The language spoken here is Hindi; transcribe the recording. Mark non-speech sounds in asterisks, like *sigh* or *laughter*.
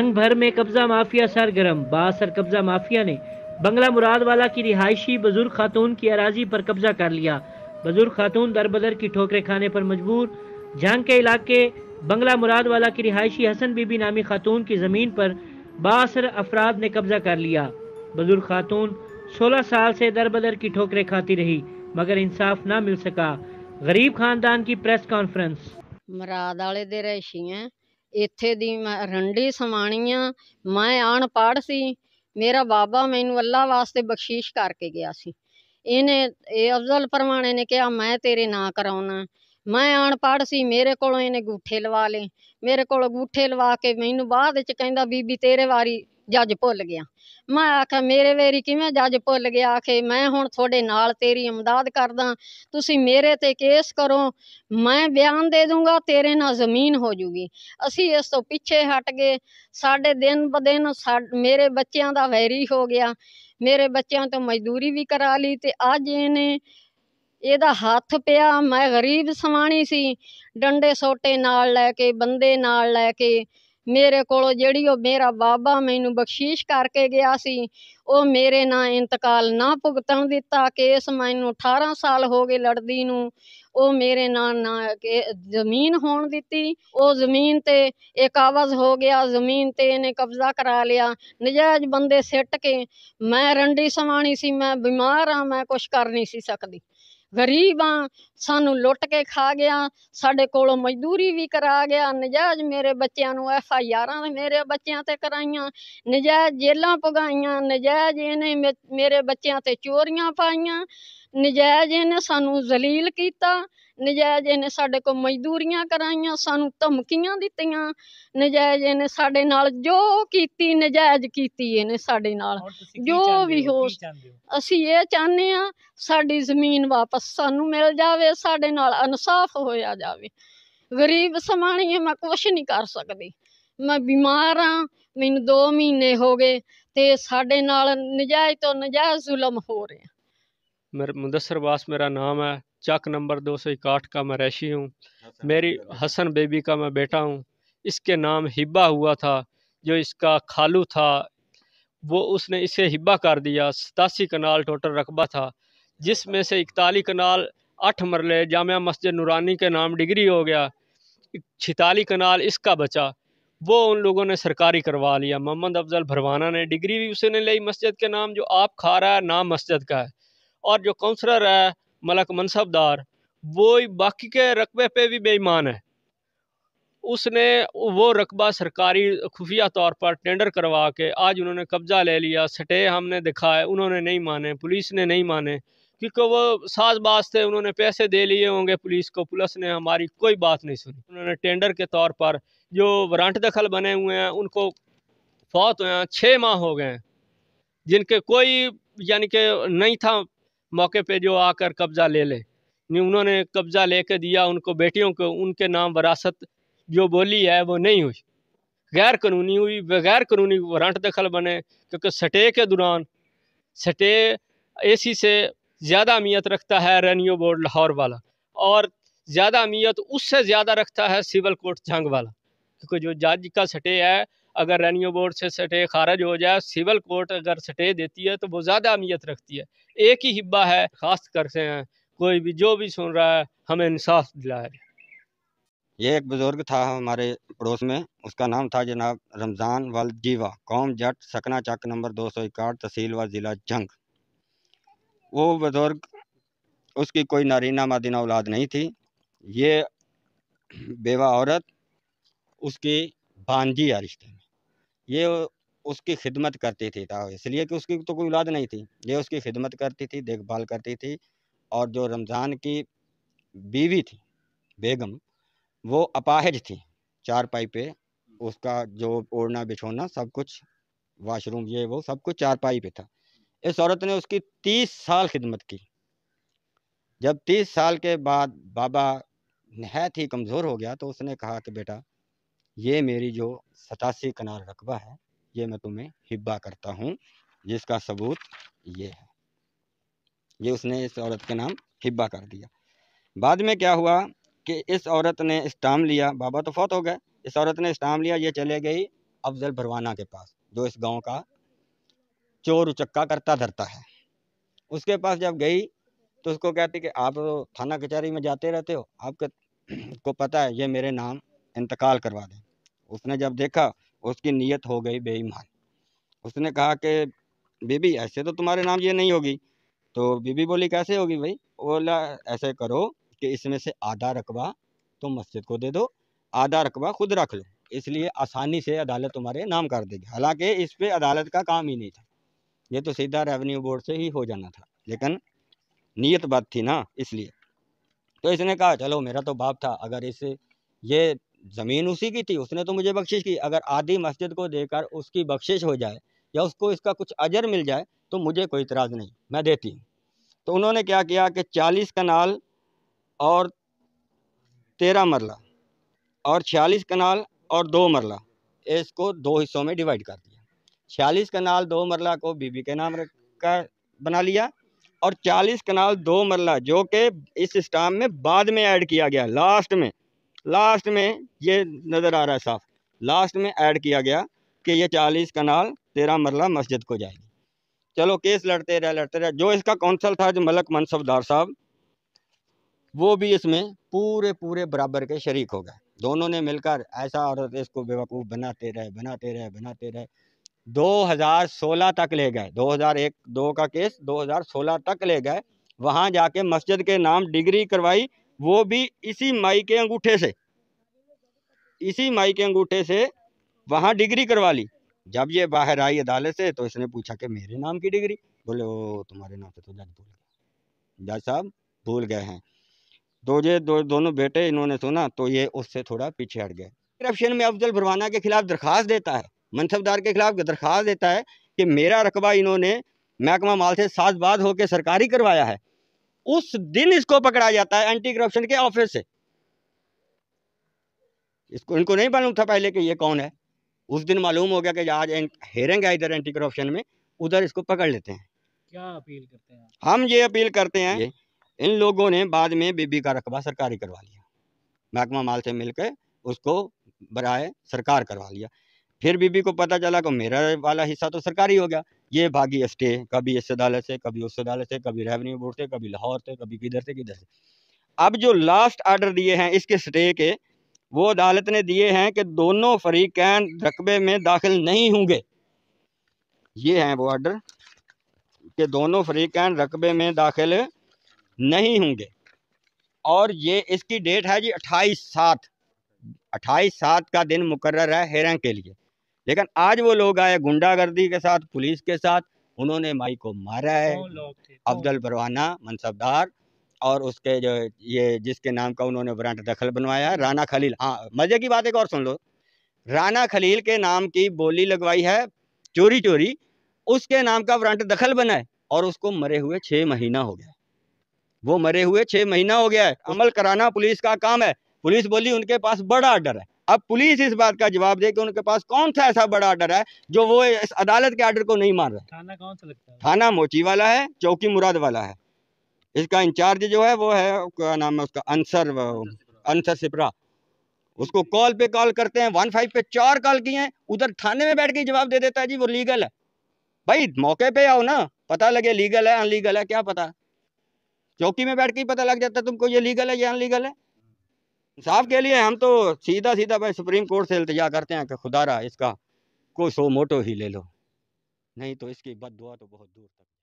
जंग भर में कब्जा माफिया सरगर्म बासर कब्जा माफिया ने बंगला मुरादवाला की रिहायशी बुजुर्ग खातून की अराजी पर कब्जा कर लिया बुजुर्ग खातून दरबदर की ठोकरें खाने पर मजबूर जंग के इलाके बंगला मुरादवाला की रिहायशी हसन बीबी नामी खातून की ज़मीन पर बासर अफराद ने कब्जा कर लिया बुजुर्ग खातून सोलह साल से दर बदर की ठोकरें खाती रही मगर इंसाफ ना मिल सका गरीब खानदान की प्रेस कॉन्फ्रेंस मुराद वाले दे रहे हैं ਇੱਥੇ ਦੀ ਮੈਂ ਰੰਡੀ ਸਮਾਣੀ ਆ ਮੈਂ ਅਨਪੜ੍ਹ ਸੀ ਮੇਰਾ ਬਾਬਾ ਮੈਨੂੰ ਅੱਲਾ ਵਾਸਤੇ ਬਖਸ਼ੀਸ਼ ਕਰਕੇ ਗਿਆ ਸੀ ਇਹਨੇ ਇਹ ਅਫਜ਼ਲ ਪਰਮਾਣੇ ਨੇ ਕਿਹਾ ਮੈਂ ਤੇਰੇ ਨਾਂ ਕਰਾਉਣਾ ਮੈਂ ਅਨਪੜ੍ਹ ਸੀ ਮੇਰੇ ਕੋਲੋਂ ਇਹਨੇ ਗੂਠੇ ਲਵਾ ਲਏ ਮੇਰੇ ਕੋਲੋਂ ਗੂਠੇ ਲਵਾ ਕੇ ਮੈਨੂੰ ਬਾਅਦ ਵਿੱਚ ਕਹਿੰਦਾ ਬੀਬੀ ਤੇਰੇ ਵਾਰੀ ਜੱਜ ਭੁੱਲ ਗਿਆ ਮੈਂ ਆਖਿਆ ਮੇਰੇ ਵੇਰੀ ਕਿਵੇਂ ਜੱਜ ਭੁੱਲ ਗਿਆ ਆਖੇ ਮੈਂ ਹੁਣ ਤੁਹਾਡੇ ਨਾਲ ਤੇਰੀ ਇਮਦਾਦ ਕਰਦਾ ਤੁਸੀਂ ਮੇਰੇ ਤੇ ਕੇਸ ਕਰੋ ਮੈਂ ਬਿਆਨ ਦੇ ਦੂੰਗਾ ਤੇਰੇ ਨਾਲ ਜ਼ਮੀਨ ਹੋ ਜੂਗੀ ਅਸੀਂ ਇਸ ਤੋਂ ਪਿੱਛੇ ਹਟ ਗਏ ਸਾਡੇ ਦਿਨ ਬਦਿਨ ਮੇਰੇ ਬੱਚਿਆਂ ਦਾ ਵੈਰੀ ਹੋ ਗਿਆ ਮੇਰੇ ਬੱਚਿਆਂ ਤੋਂ ਮਜ਼ਦੂਰੀ ਵੀ ਕਰਾ ਲਈ ਤੇ ਅੱਜ ਇਹਨੇ ਇਹਦਾ ਹੱਥ ਪਿਆ ਮੈਂ ਗਰੀਬ ਸਮਾਣੀ ਸੀ ਡੰਡੇ ਸੋਟੇ ਨਾਲ ਲੈ ਕੇ ਬੰਦੇ ਨਾਲ ਲੈ ਕੇ ਮੇਰੇ ਕੋਲੋਂ ਜਿਹੜੀ ਉਹ ਮੇਰਾ ਬਾਬਾ ਮੈਨੂੰ ਬਖਸ਼ੀਸ਼ ਕਰਕੇ ਗਿਆ ਸੀ ਉਹ ਮੇਰੇ ਨਾਂ ਇੰਤਕਾਲ ਨਾ ਭੁਗਤਣ ਦਿੱਤਾ ਕੇਸ ਮੈਨੂੰ 18 ਸਾਲ ਹੋ ਗਏ ਲੜਦੀ ਨੂੰ ਉਹ ਮੇਰੇ ਨਾਂ ਨਾ ਜ਼ਮੀਨ ਹੋਣ ਦਿੱਤੀ ਉਹ ਜ਼ਮੀਨ ਤੇ ਇੱਕ ਆਵਾਜ਼ ਹੋ ਗਿਆ ਜ਼ਮੀਨ ਤੇ ਇਹਨੇ ਕਬਜ਼ਾ ਕਰਾ ਲਿਆ ਨਜਾਇਜ਼ ਬੰਦੇ ਸਿੱਟ ਕੇ ਮੈਂ ਰੰਡੀ ਸਵਾਣੀ ਸੀ ਮੈਂ ਬਿਮਾਰ ਆ ਮੈਂ ਕੁਝ ਕਰ ਨਹੀਂ ਸੀ ਸਕਦੀ ਗਰੀਬਾਂ ਸਾਨੂੰ ਲੁੱਟ ਕੇ ਖਾ ਗਿਆ ਸਾਡੇ ਕੋਲੋਂ ਮਜ਼ਦੂਰੀ ਵੀ ਕਰਾ ਗਿਆ ਨਜਾਇਜ਼ ਮੇਰੇ ਬੱਚਿਆਂ ਨੂੰ ਐਫ ਆਈ ਆਰਾਂ ਮੇਰੇ ਬੱਚਿਆਂ ਤੇ ਕਰਾਈਆਂ ਨਜਾਇਜ਼ ਜੇਲਾਂ ਪਗਾਈਆਂ ਨਜਾਇਜ਼ ਇਹਨੇ ਮੇਰੇ ਬੱਚਿਆਂ ਤੇ ਚੋਰੀਆਂ ਪਾਈਆਂ ਨਜਾਇਜ਼ ਇਹਨੇ ਸਾਨੂੰ ਜ਼ਲੀਲ ਕੀਤਾ ਨਜਾਇਜ਼ ਇਹਨੇ ਸਾਡੇ ਕੋਲ ਮਜ਼ਦੂਰੀਆਂ ਕਰਾਈਆਂ ਸਾਨੂੰ ਧਮਕੀਆਂ ਦਿੱਤੀਆਂ ਨਜਾਇਜ਼ ਇਹਨੇ ਸਾਡੇ ਨਾਲ ਜੋ ਕੀਤੀ ਨਜਾਇਜ਼ ਕੀਤੀ ਇਹਨੇ ਸਾਡੇ ਨਾਲ ਜੋ ਵੀ ਹੋ ਅਸੀਂ ਇਹ ਚਾਹੁੰਦੇ ਆ ਸਾਡੀ ਜ਼ਮੀਨ ਵਾਪਸ ਸਾਨੂੰ ਮਿਲ ਜਾਵੇ ਤੇ ਸਾਡੇ ਨਾਲ ਇਨਸਾਫ ਹੋਇਆ ਜਾਵੇ ਗਰੀਬ ਸਮਾਣੀ ਮੈਂ ਕੁਛ ਨਹੀਂ ਕਰ ਸਕਦੀ ਮੈਂ ਬਿਮਾਰ ਆ ਮੈਨੂੰ 2 ਮਹੀਨੇ ਹੋ ਗਏ ਤੇ ਸਾਡੇ ਨਾਲ ਨਜਾਇਜ਼ ਤੋਂ ਨਜਾਇਜ਼ ਜ਼ੁਲਮ मेरे मुदसर वास मेरा नाम है चक नंबर दो सौ इकाहठ का मैं रैशी हूँ मेरी हसन बेबी का मैं बेटा हूँ इसके नाम हिब्बा हुआ था जो इसका खालू था वो उसने इसे हिब्बा कर दिया सतासी कनाल टोटल रकबा था जिसमें से इकतालीस कनाल आठ मरले जामिया मस्जिद नूरानी के नाम डिग्री हो गया छिताली कनाल इसका बचा वो उन लोगों ने सरकारी करवा लिया मोहम्मद अफजल भरवाना ने डिग्री भी उसने ली मस्जिद के नाम जो आप खा रहा है नाम मस्जिद का है और जो काउंसलर है मलक मनसबदार वो बाकी के रकबे पे भी बेईमान है उसने वो रकबा सरकारी खुफिया तौर पर टेंडर करवा के आज उन्होंने कब्ज़ा ले लिया सटे हमने दिखाए उन्होंने नहीं माने पुलिस ने नहीं माने क्योंकि वो साज बाज थे उन्होंने पैसे दे लिए होंगे पुलिस को पुलिस ने हमारी कोई बात नहीं सुनी उन्होंने टेंडर के तौर पर जो वारंट दखल बने हुए हैं उनको फौत हुए हैं छः माह हो गए हैं जिनके कोई यानी कि नहीं था मौके पे जो आकर कब्ज़ा ले ले उन्होंने कब्ज़ा ले कर दिया उनको बेटियों को उनके नाम वरासत जो बोली है वो नहीं हुई गैर कानूनी हुई बगैर कानूनी वारंट दखल बने क्योंकि सटे के दौरान सटे ए से ज़्यादा अहमियत रखता है रेनियो बोर्ड लाहौर वाला और ज़्यादा अहमियत उससे ज़्यादा रखता है सिविल कोर्ट जंग वाला क्योंकि जो जज का सटे है अगर रेनियो बोर्ड से सटे खारज हो जाए सिविल कोर्ट अगर सटे देती है तो वो ज़्यादा अहमियत रखती है एक ही हिब्बा है खास करते हैं कोई भी जो भी सुन रहा है हमें इंसाफ दिलाया जाए ये एक बुज़ुर्ग था हमारे पड़ोस में उसका नाम था जनाब रमज़ान वाल जीवा कौम जट सकना चक नंबर दो सौ इकहठ तहसील व ज़िला जंग वो बुजुर्ग उसकी कोई नारीना मदीना औलाद नहीं थी ये बेवा औरत उसकी भांजी या रिश्ते में ये उसकी खिदमत करती थी था इसलिए कि उसकी तो कोई औलाद नहीं थी ये उसकी खिदमत करती थी देखभाल करती थी और जो रमज़ान की बीवी थी बेगम वो अपाहिज थी चार पाई पे उसका जो ओढ़ना बिछोना सब कुछ वाशरूम ये वो सब कुछ चार पाई पे था इस औरत ने उसकी तीस साल खिदमत की जब तीस साल के बाद बाबा नहायत ही कमज़ोर हो गया तो उसने कहा कि बेटा ये मेरी जो सतासी कनाल रकबा है ये मैं तुम्हें हिब्बा करता हूँ जिसका सबूत ये है ये उसने इस औरत के नाम हिब्बा कर दिया बाद में क्या हुआ कि इस औरत ने इस्टाम लिया बाबा तो फौत हो गए इस औरत ने इस्टाम लिया ये चले गई अफजल भरवाना के पास जो इस गांव का चोर उचक्का करता धरता है उसके पास जब गई तो उसको कहती कि आप थाना कचहरी में जाते रहते हो आपके *clears throat* को पता है ये मेरे नाम इंतकाल करवा दें उसने जब देखा उसकी नीयत हो गई बेईमान उसने कहा कि बीबी ऐसे तो तुम्हारे नाम ये नहीं होगी तो बीबी बोली कैसे होगी भाई बोला ऐसे करो कि इसमें से आधा रकबा तुम मस्जिद को दे दो आधा रकबा खुद रख लो इसलिए आसानी से अदालत तुम्हारे नाम कर देगी हालांकि इस पर अदालत का काम ही नहीं था ये तो सीधा रेवेन्यू बोर्ड से ही हो जाना था लेकिन नीयत बात थी ना इसलिए तो इसने कहा चलो मेरा तो बाप था अगर इस ये ज़मीन उसी की थी उसने तो मुझे बख्शिश की अगर आधी मस्जिद को देकर उसकी बख्शिश हो जाए या उसको इसका कुछ अजर मिल जाए तो मुझे कोई इतराज़ नहीं मैं देती हूँ तो उन्होंने क्या किया कि चालीस कनाल और तेरह मरला और छियालीस कनाल और दो मरला इसको दो हिस्सों में डिवाइड कर दिया छियालीस कनाल दो मरला को बीबी के नाम का बना लिया और चालीस कनाल दो मरला जो कि इस स्टाम में बाद में ऐड किया गया लास्ट में लास्ट में ये नज़र आ रहा है साफ लास्ट में ऐड किया गया कि ये चालीस कनाल तेरह मरला मस्जिद को जाएगी चलो केस लड़ते रहे लड़ते रहे जो इसका कौंसल था जो मलक मनसबदार साहब वो भी इसमें पूरे पूरे बराबर के शरीक हो गए दोनों ने मिलकर ऐसा औरत इसको बेवकूफ़ बनाते रहे बनाते रहे बनाते रहे 2016 तक ले गए 2001 दो का केस 2016 तक ले गए वहां जाके मस्जिद के नाम डिग्री करवाई वो भी इसी माई के अंगूठे से इसी माई के अंगूठे से वहां डिग्री करवा ली जब ये बाहर आई अदालत से तो इसने पूछा कि मेरे नाम की डिग्री बोले ओ तुम्हारे नाम से तो जज भूल जज साहब भूल गए हैं दो जे दो, दोनों बेटे इन्होंने सुना तो ये उससे थोड़ा पीछे हट गए करप्शन में अफजल भरवाना के खिलाफ दरख्वास्त देता है मनसबदार के खिलाफ दरख्वास्त देता है कि मेरा रकबा इन्होंने महकमा माल से बाद होकर सरकारी करवाया है उस दिन इसको पकड़ा जाता है एंटी करप्शन के ऑफिस से इसको इनको नहीं मालूम था पहले कि ये कौन है उस दिन मालूम हो गया कि आज हेरेंगे इधर एंटी करप्शन में उधर इसको पकड़ लेते हैं क्या अपील करते हैं हम ये अपील करते हैं इन लोगों ने बाद में बीबी का रकबा सरकारी करवा लिया महकमा माल से मिलकर उसको बराए सरकार करवा लिया फिर बीबी को पता चला कि मेरा वाला हिस्सा तो सरकारी हो गया ये भागी स्टे कभी इस अदालत से कभी उस अदालत से कभी रेवन्यू बोर्ड से कभी लाहौर से कभी किधर से किधर से अब जो लास्ट आर्डर दिए हैं इसके स्टे के वो अदालत ने दिए हैं कि दोनों फरीकैन रकबे में दाखिल नहीं होंगे ये हैं वो आर्डर कि दोनों फरीकैन रकबे में दाखिल नहीं होंगे और ये इसकी डेट है जी अट्ठाईस सात अट्ठाईस सात का दिन मुकर है हेरा के लिए लेकिन आज वो लोग आए गुंडागर्दी के साथ पुलिस के साथ उन्होंने माई को मारा है अफजल परवाना मनसबदार और उसके जो ये जिसके नाम का उन्होंने वारंट दखल बनवाया राना खलील हाँ मज़े की बात एक और सुन लो राना खलील के नाम की बोली लगवाई है चोरी चोरी उसके नाम का वारंट दखल बना है और उसको मरे हुए छह महीना हो गया वो मरे हुए छह महीना हो गया है अमल कराना पुलिस का काम है पुलिस बोली उनके पास बड़ा आर्डर है अब पुलिस इस बात का जवाब दे कि उनके पास कौन सा ऐसा बड़ा ऑर्डर है जो वो इस अदालत के ऑर्डर को नहीं मान रहा थाना कौन सा लगता है थाना मोची वाला है चौकी मुराद वाला है इसका इंचार्ज जो है वो है क्या नाम है उसका अंसर अंसर सिपरा उसको कॉल पे कॉल करते हैं वन फाइव पे चार कॉल किए हैं उधर थाने में बैठ के जवाब दे देता है जी वो लीगल है भाई मौके पे आओ ना पता लगे लीगल है अनलीगल है क्या पता चौकी में बैठ के ही पता लग जाता तुमको ये लीगल है या अनलीगल है इंसाफ के लिए हम तो सीधा सीधा भाई सुप्रीम कोर्ट से इल्तजा करते हैं कि खुदारा इसका कोई सो मोटो ही ले लो नहीं तो इसकी बद दुआ तो बहुत दूर तक